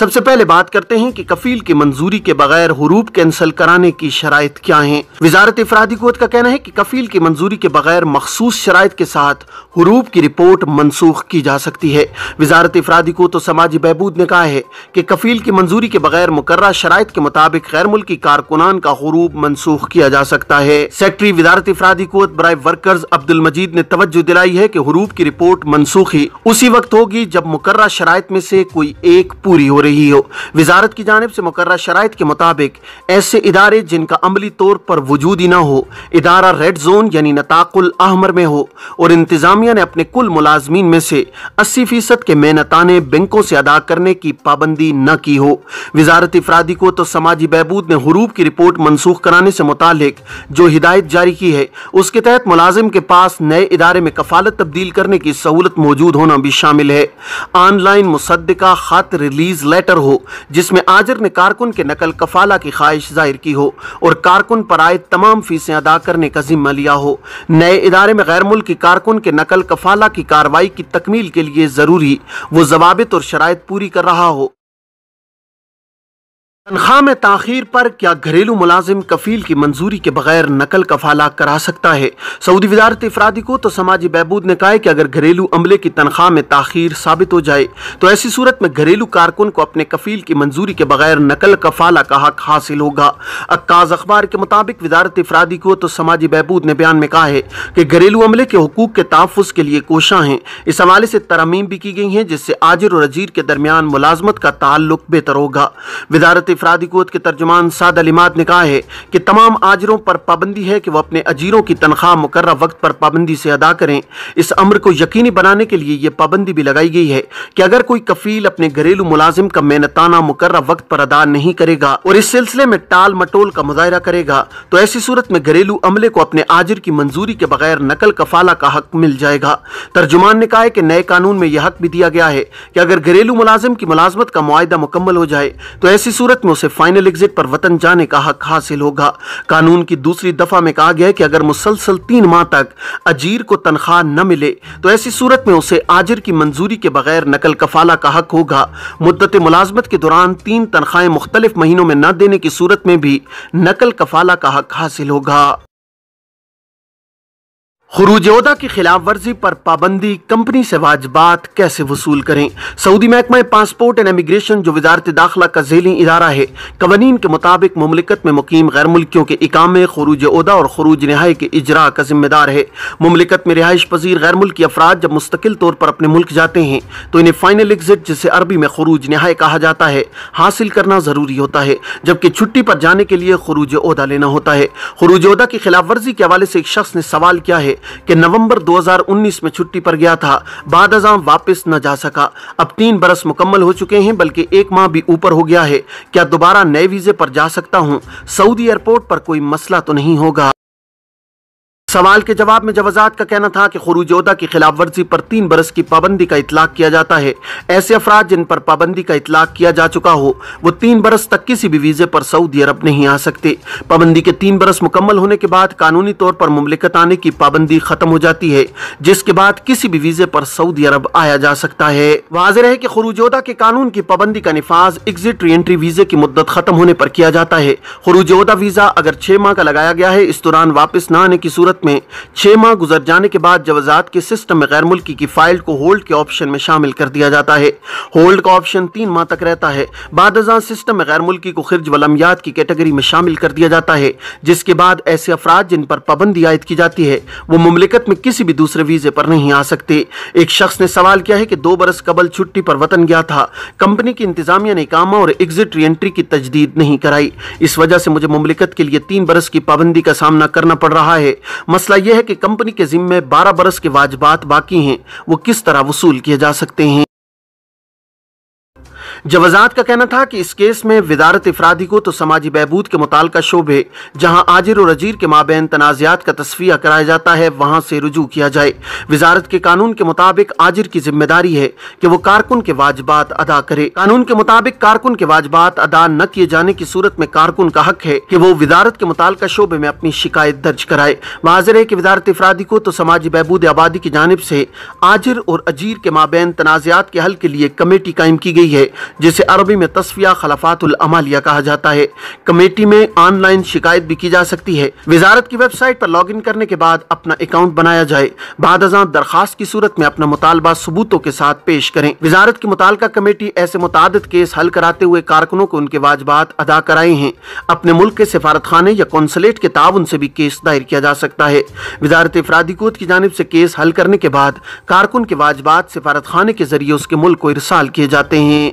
सबसे पहले बात करते हैं कि कफील की मंजूरी के बगैर हरूब कैंसिल कराने की शरात क्या है वजारत इफरादी कोत का कहना है की कफील की मंजूरी के बगैर मखसूस शराय के साथ हरूब की रिपोर्ट मनसूख की जा सकती है वजारत इफरादी कोत तो और समाजी बहबूद ने कहा है की कफील की मंजूरी के बगैर मुकर शराय के मुताबिक गैर मुल्की कारकुनान का हरूप मनसूख किया जा सकता है सेक्रेटरी वजारत इफरादी कोत बरए वर्कर्स अब्दुल मजीद ने तवज्जो दिलाई है की हरूब की रिपोर्ट मनसूखी उसी वक्त होगी जब मुकर्रा शराय में से कोई एक पूरी हो रही रही हो वजारत की जानब से मुकर शरात के मुताबिक ऐसे इदारे जिनका अमली तौर पर वजूद ही ना हो इदारा रेड जोन यानी नताकुल अहमर में हो और इंतज़ामिया ने अपने कुल मुलाजमीन में से अस्सी फ़ीसद के मेहनताने बैंकों से अदा करने की पाबंदी न की हो वजारत अफरादी को तो समाजी बहबूद ने हरूब की रिपोर्ट मनसूख कराने से मुतल जो हिदायत जारी की है उसके तहत मुलाजिम के पास नए इदारे में कफालत तब्दील करने की सहूलत मौजूद होना भी शामिल है ऑनलाइन मुसदा खत रिलीज ले लेटर हो जिसमें आजर ने कारकुन के नकल कफाला की ख्वाहिश जाहिर की हो और कारकुन पर आए तमाम फीसें अदा करने का जिम्मा लिया हो नए इदारे में गैर मुल्की कारकुन के नकल कफाला की कार्रवाई की तकमील के लिए ज़रूरी वो जवाबित और शराय पूरी कर रहा हो तनख्वाह में तखिर पर क्या घरेलू मुलाजिम कफील की मंजूरी के बगैर नकल कफाला करा सकता है सऊदी वजारत अफरादी को तो समाजी बहबूद ने कहा कि अगर घरेलू अमले की तनख्वाह में तखिर साबित हो जाए तो ऐसी सूरत में घरेलू कारकुन को अपने कफील की मंजूरी के बगैर नकल कफाला का हक हासिल होगा अक्काज अखबार के मुताबिक वजारत अफरादी को तो समाजी बहबूद ने बयान में कहा है कि घरेलू अमले के हकूक के तहफ़ के लिए कोशा हैं इस हवाले से तरमीम भी की गई हैं जिससे आजिर और अजीर के दरमियान मुलाजमत का ताल्लुक बेहतर होगा वजारत इफरादी कुत के तर्जुमान साद अलीमाद ने कहा है कि तमाम आजरों पर पाबंदी है कि वह अपने अजीरों की तनख्वाह मुकर वक्त पर पाबंदी से अदा करें इस अमर को यकीनी बनाने के लिए यह पाबंदी भी लगाई गई है कि अगर कोई कफील अपने घरेलू मुलाजिम का मेहनताना मुकर वक्त पर अदा नहीं करेगा और इस सिलसिले में टाल मटोल का मुजाहरा करेगा तो ऐसी सूरत में घरेलू अमले को अपने आजिर की मंजूरी के बगैर नकल कफाला का हक मिल जाएगा तर्जुमान ने कहा है कि नए कानून में यह हक भी दिया गया है कि अगर घरेलू मुलाजिम की मुलाजमत का मुआदा मुकम्मल हो जाए तो ऐसी सूरत तक में उसे फाइनल एग्जिट पर वतन जाने का हक हासिल होगा कानून की दूसरी दफा में कहा गया कि अगर मुसलसल तीन माह तक अजीर को तनख्वाह न मिले तो ऐसी सूरत में उसे आजिर की मंजूरी के बगैर नकल कफाला का हक होगा मुद्दत मुलाजमत के दौरान तीन तनख्वाहें मुख्तलिफ महीनों में न देने की सूरत में भी नकल कफाला का हक हासिल होगा खरूज उदा की खिलाफ वर्जी पर पाबंदी कंपनी से वाजबात कैसे वसूल करें सऊदी महकमा पासपोर्ट एंड इमिग्रेशन जो वजारत दाखिला का झेली इदारा है कवानीन के मुताबिक ममलिकत में मुकीम गैर मुल्कियों के इकामे खरूज उदा और खरूज रिहाई के इजरा का जिम्मेदार है ममलिकत में रिहाइश पजीर गैर मुल्की अफराद जब मुस्तकिल तौर पर अपने मुल्क जाते हैं तो इन्हें फाइनल एग्जिट जिसे अरबी में खरूज नहाय कहा जाता है हासिल करना ज़रूरी होता है जबकि छुट्टी पर जाने के लिए खरूज उदा लेना होता है खरूज उदा की खिलाफ वर्जी के हवाले से एक शख्स ने सवाल किया है कि नवंबर 2019 में छुट्टी पर गया था बाद अजाम वापस न जा सका अब तीन बरस मुकम्मल हो चुके हैं बल्कि एक माह भी ऊपर हो गया है क्या दोबारा नए वीज़े पर जा सकता हूँ सऊदी एयरपोर्ट पर कोई मसला तो नहीं होगा सवाल के जवाब में जवाजात का कहना था कि खरूज की खिलाफ वर्जी पर तीन बरस की पाबंदी का इतलाक किया जाता है ऐसे अफराद जिन पर पाबंदी का इतलाक किया जा चुका हो वो तीन बरस तक किसी भी वीज़े पर सऊदी अरब नहीं आ सकते पाबंदी के तीन बरस मुकम्मल होने के बाद कानूनी तौर पर मुमलिकत आने की पाबंदी खत्म हो जाती है जिसके बाद किसी भी वीज़े पर सऊदी अरब आया जा सकता है वाजह है की खरूज के कानून की पाबंदी का नफाज एग्जिट री एंट्री वीज़े की मुद्दत खत्म होने पर किया जाता है खरूज वीज़ा अगर छह माह का लगाया गया है इस दौरान वापस न आने की सूरत में छः माह गुजर जाने के बाद जवाजात के सिस्टम में गैर मुल्की की फाइल को होल्ड के ऑप्शन में शामिल कर दिया जाता है होल्ड का ऑप्शन तीन माह तक रहता है बाद सिस्टम में गैर मुल्की को खिरज वलमियात की कैटेगरी में शामिल कर दिया जाता है जिसके बाद ऐसे अफराद जिन पर पाबंदी आयद की जाती है वो ममलिकत में किसी भी दूसरे वीजे पर नहीं आ सकते एक शख्स ने सवाल किया है कि दो बरस कबल छुट्टी पर वतन गया था कंपनी की इंतजामिया ने कामा और एग्जिट री एंट्री की तजदीद नहीं कराई इस वजह से मुझे ममलिकत के लिए तीन बरस की पाबंदी का सामना करना पड़ रहा है मसला यह है कि कंपनी के जिम्मे बारह बरस के वाजबात बाकी हैं वो किस तरह वसूल किए जा सकते हैं जवाजात का कहना था कि इस केस में विदारत इफरादी को तो समाजी बहबूद के मुतालका शोबे जहां आजिर और अजीर के माबेन तनाज़ात का तस्फिया कराया जाता है वहां से रुजू किया जाए वजारत के कानून के मुताबिक आजिर की जिम्मेदारी है कि वो कारकुन के वाजबात अदा करे कानून के मुताबिक कारकुन के वाजबात अदा न किए जाने की सूरत में कारकुन का हक है कि वो विदारत के मुतालका शोबे में अपनी शिकायत दर्ज कराए माजिर है कि विदारत इफरादी को तो समाजी बहबूद आबादी की जानब से आजिर और अजीर के माबेन तनाज़ात के हल के लिए कमेटी कायम की गई है जिसे अरबी में तस्विया खलफातमालिया कहा जाता है कमेटी में ऑनलाइन शिकायत भी की जा सकती है वजारत की वेबसाइट पर लॉग इन करने के बाद अपना अकाउंट बनाया जाए बाद दरखास्त की सूरत में अपना मुतालबा सबूतों के साथ पेश करें वजारत की मुताल कमेटी ऐसे मुताद केस हल कराते हुए कारकुनों को उनके वाजबात अदा कराए हैं अपने मुल्क के सिफारत खाने या कौंसलेट के ताउन से भी केस दायर किया जा सकता है वजारत अफरादी कूद की जानब ऐसी केस हल करने के बाद कारकुन के वाजबात सिफारत खाने के जरिए उसके मुल्क को इरसाल किए जाते हैं